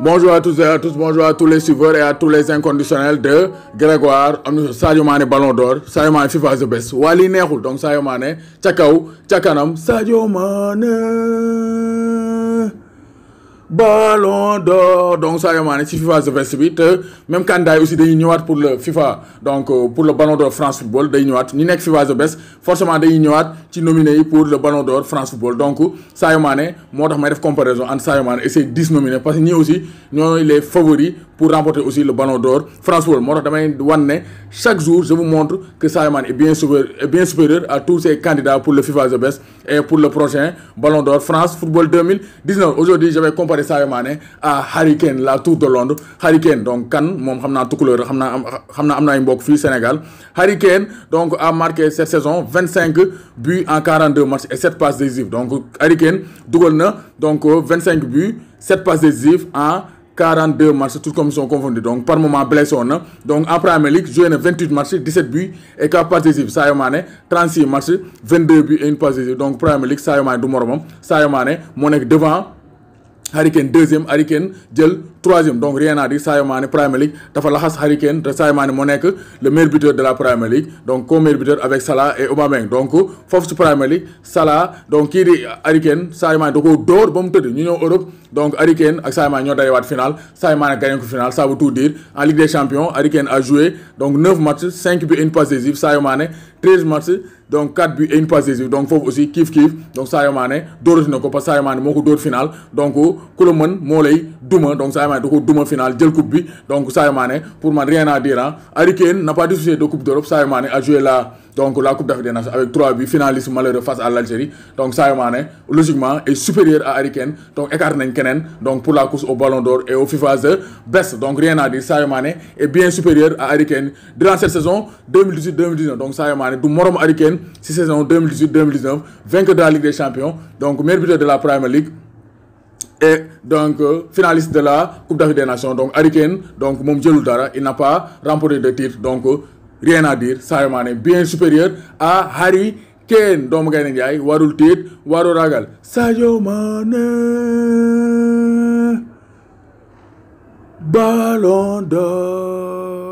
Bonjour à tous et à tous, bonjour à tous les suiveurs et à tous les inconditionnels de Grégoire Sadio Mané Ballon d'Or Sadio Mané FIFA the best Wali lii donc Sadio Mané ca Tchakanam, Sadio Mané Ballon d'or donc ça y FIFA the Best vite, même candidat aussi des ñëwaat pour le FIFA donc euh, pour le Ballon d'or France Football des ñëwaat ni nek FIFA the Best forcément des ñëwaat qui nominé pour le Ballon d'or France Football donc est, Mané je vais faire def comparaison entre y et ses 10 nominés parce que nous aussi sommes les favoris pour remporter aussi le Ballon d'or France Football moi tax ma chaque jour je vous montre que ça est bien supérieur est bien supérieur à tous ces candidats pour le FIFA the Best et pour le prochain Ballon d'or France Football 2019 aujourd'hui je vais comparé ça à Harry Kane la tour de Londres Harry donc kan mom xamna tout le xamna xamna amna xam un Sénégal Harry donc a marqué cette saison 25 buts en 42 matchs et 7 passes décisives donc Harry Kane na donc 25 buts 7 passes décisives en 42 matchs, tout comme ils sont confondus. Donc, par moment, blessé Donc, après Premier League, joué 28 matchs, 17 buts et 4 passes décisives. Sadio 36 matchs, 22 buts et une passe décisive. Donc, Premier League, Sadio Mané, du Sadio Mané, mon devant Harry Kane deuxième Harry Kane jël troisième donc rien à dire Sadio Premier League dafa laxas Harry de te Sadio Mané le meilleur buteur de la Premier League donc co-meilleur buteur avec Salah et Aubameyang donc force Premier League Salah donc qui dit Harry Kane Sadio donc da koo dóor ba Europe donc Harry Kane ak Sadio Mané ñoo finale. finale. Sadio gagné ko finale. ça veut tout dire en Ligue des Champions Harry a joué donc 9 matchs 5 buts et une passe décisive Sadio Mané 13 matchs donc 4 buts et une passe décisive donc faut aussi kiff kiff. donc Sadio Mané dóorati na ko parce que Sadio Mané moo finale final donc ku Molei, Douma, donc donc Sadio Mané da finale de la coupe donc Sadio pour moi rien à dire hein n'a pas disputé de coupe d'Europe Sadio a joué la donc la coupe d'Afrique des Nations avec trois buts finalistes malheureux face à l'Algérie donc Sadio Mané logiquement est supérieur à Ariken. donc écart donc pour la course au Ballon d'Or et au FIFA 2. Best donc rien à dire Sadio Mané est bien supérieur à Harry durant cette saison 2018-2019 donc Sadio Mané du morom Harry Kane saison 2018-2019 vainqueur de la Ligue des Champions donc meilleur buteur de la Premier League et donc euh, finaliste de la Coupe d'Afrique des Nations donc Harry Kane donc Mom il n'a pas remporté de titre donc euh, rien à dire Sadio est, bien supérieur à Harry Kane Donc Mgane Njaay warul titre, warul ragal Sadio Ballon d'Or